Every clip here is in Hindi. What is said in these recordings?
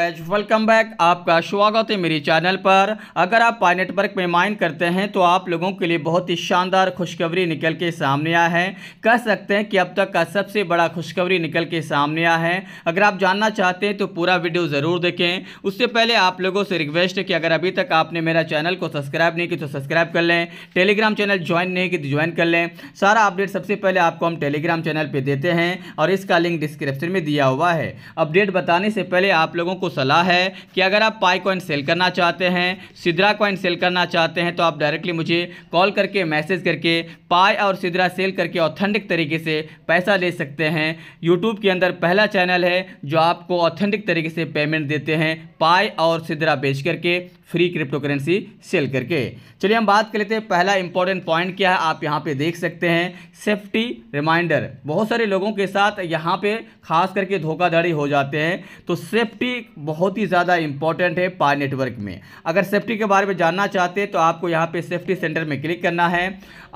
वेलकम बैक आपका स्वागत है मेरे चैनल पर अगर आप पाई नेटवर्क में माइन करते हैं तो आप लोगों के लिए बहुत ही शानदार खुशखबरी निकल के सामने आया है कह सकते हैं कि अब तक का सबसे बड़ा खुशखबरी निकल के सामने आया है अगर आप जानना चाहते हैं तो पूरा वीडियो ज़रूर देखें उससे पहले आप लोगों से रिक्वेस्ट है कि अगर अभी तक आपने मेरा चैनल को सब्सक्राइब नहीं की तो सब्सक्राइब कर लें टेलीग्राम चैनल ज्वाइन नहीं की तो ज्वाइन कर लें सारा अपडेट सबसे पहले आपको हम टेलीग्राम चैनल पर देते हैं और इसका लिंक डिस्क्रिप्शन में दिया हुआ है अपडेट बताने से पहले आप लोगों को सलाह है कि अगर आप पाई कॉइन सेल करना चाहते हैं सिद्रा कॉइन सेल करना चाहते हैं तो आप डायरेक्टली मुझे कॉल करके मैसेज करके पाई और सिद्रा सेल करके ऑथेंटिक तरीके से पैसा ले सकते हैं यूट्यूब के अंदर पहला चैनल है जो आपको ऑथेंटिक तरीके से पेमेंट देते हैं पाई और सिद्रा बेच करके फ्री क्रिप्टो करेंसी सेल करके चलिए हम बात कर लेते हैं पहला इंपॉर्टेंट पॉइंट क्या है आप यहाँ पे देख सकते हैं सेफ्टी रिमाइंडर बहुत सारे लोगों के साथ यहाँ पे खास करके धोखाधड़ी हो जाते हैं तो सेफ्टी बहुत ही ज़्यादा इंपॉर्टेंट है पाए नेटवर्क में अगर सेफ्टी के बारे में जानना चाहते हैं तो आपको यहाँ पर सेफ्टी सेंटर में क्लिक करना है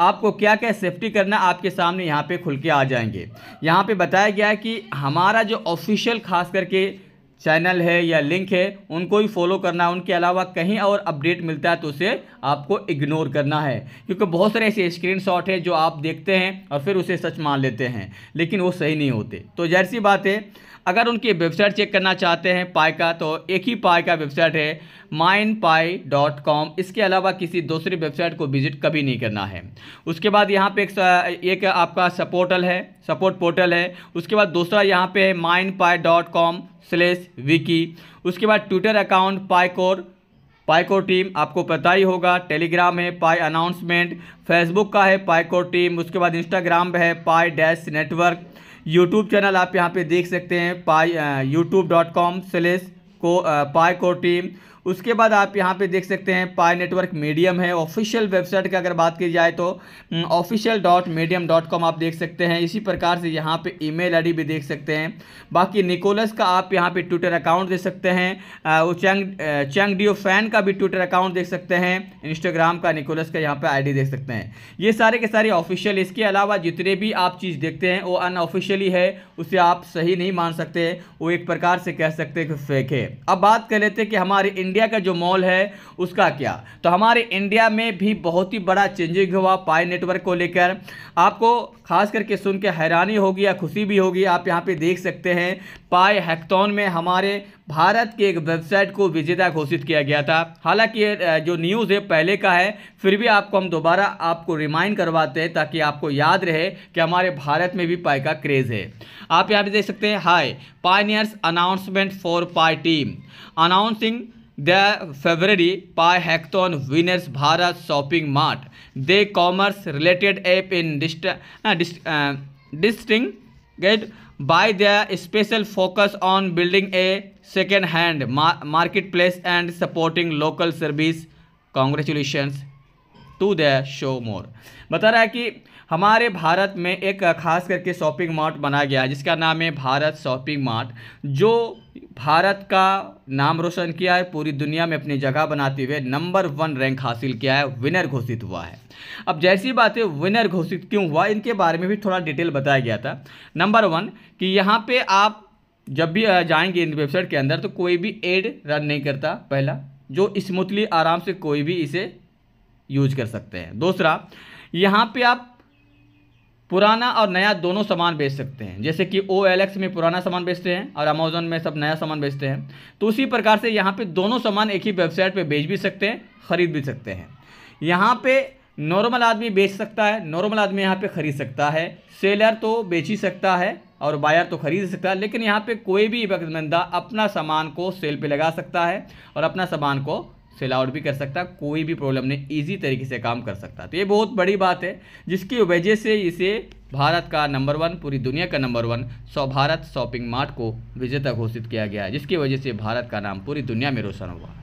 आपको क्या क्या सेफ्टी करना आपके सामने यहाँ पर खुल के आ जाएंगे यहाँ पर बताया गया है कि हमारा जो ऑफिशियल खास करके चैनल है या लिंक है उनको ही फॉलो करना उनके अलावा कहीं और अपडेट मिलता है तो उसे आपको इग्नोर करना है क्योंकि बहुत सारे ऐसे स्क्रीन शॉट है जो आप देखते हैं और फिर उसे सच मान लेते हैं लेकिन वो सही नहीं होते तो जहर सी बात है अगर उनकी वेबसाइट चेक करना चाहते हैं पाई का तो एक ही पाई का वेबसाइट है माइन पाए डॉट कॉम इसके अलावा किसी दूसरी वेबसाइट को विजिट कभी नहीं करना है उसके बाद यहाँ पे एक, एक आपका सपोर्टल है सपोर्ट पोर्टल है उसके बाद दूसरा यहाँ पे है माइन पाए डॉट कॉम स्लेश विकी उसके बाद Twitter account pi core pi core team आपको पता ही होगा टेलीग्राम है पाई अनाउंसमेंट फेसबुक का है पाईकोर टीम उसके बाद इंस्टाग्राम है pi dash network YouTube channel आप यहाँ पे देख सकते हैं pi YouTube dot com slash को पाइको uh, टीम उसके बाद आप यहाँ पे देख सकते हैं पाई नेटवर्क मीडियम है ऑफिशियल वेबसाइट का अगर बात की जाए तो hmm, official dot medium dot com आप देख सकते हैं इसी प्रकार से यहाँ पे ईमेल आईडी भी देख सकते हैं बाकी निकोलस का आप यहाँ पे ट्विटर अकाउंट देख सकते हैं वो चैंग चैंग डियो फैन का भी ट्विटर अकाउंट देख सकते हैं इंस्टाग्राम का निकोलस का यहाँ पर डी देख सकते हैं ये सारे के सारे ऑफिशियल इसके अलावा जितने भी आप चीज़ देखते हैं वो अनऑफिशियली है उसे आप सही नहीं मान सकते वो एक प्रकार से कह सकते हैं कि फेक है अब बात कर लेते हैं कि हमारे इंडिया इंडिया का जो मॉल है उसका क्या तो हमारे इंडिया में भी बहुत ही बड़ा चेंजिंग हुआ पाई नेटवर्क को लेकर आपको खास करके सुन के हैरानी होगी या खुशी भी होगी आप यहाँ पे देख सकते हैं पाए हैकथॉन में हमारे भारत के एक वेबसाइट को विजेता घोषित किया गया था हालांकि जो न्यूज़ है पहले का है फिर भी आपको हम दोबारा आपको रिमाइंड करवाते हैं ताकि आपको याद रहे कि हमारे भारत में भी पाए का क्रेज़ है आप यहाँ पे देख सकते हैं hi pioneers announcement for pi team announcing the February pi hackathon winners Bharat shopping mart the commerce related app in distinct get by the special focus on building a second hand marketplace and supporting local service congratulations to the show more बता रहा है कि हमारे भारत में एक खास करके शॉपिंग मार्ट बनाया गया है जिसका नाम है भारत शॉपिंग मार्ट जो भारत का नाम रोशन किया है पूरी दुनिया में अपनी जगह बनाते हुए नंबर वन रैंक हासिल किया है विनर घोषित हुआ है अब जैसी बात है विनर घोषित क्यों हुआ इनके बारे में भी थोड़ा डिटेल बताया गया था नंबर वन कि यहाँ पे आप जब भी जाएंगे इन वेबसाइट के अंदर तो कोई भी एड रन नहीं करता पहला जो स्मूथली आराम से कोई भी इसे यूज कर सकते हैं दूसरा यहाँ पर आप पुराना और नया दोनों सामान बेच सकते हैं जैसे कि ओ एल एक्स में पुराना सामान बेचते हैं और अमेजोन में सब नया सामान बेचते हैं तो उसी प्रकार से यहाँ पे दोनों सामान एक ही वेबसाइट पे बेच भी सकते हैं ख़रीद भी सकते हैं यहाँ पे नॉर्मल आदमी बेच सकता है नॉर्मल आदमी यहाँ पे ख़रीद सकता है सेलर तो बेच ही सकता है और बायर तो खरीद सकता है लेकिन यहाँ पर कोई भी बंदा अपना सामान को सेल पर लगा सकता है और अपना सामान को सेल आउट भी कर सकता कोई भी प्रॉब्लम नहीं ईजी तरीके से काम कर सकता तो ये बहुत बड़ी बात है जिसकी वजह से इसे भारत का नंबर वन पूरी दुनिया का नंबर वन सौ भारत शॉपिंग मार्ट को विजेता घोषित किया गया जिसकी वजह से भारत का नाम पूरी दुनिया में रोशन हुआ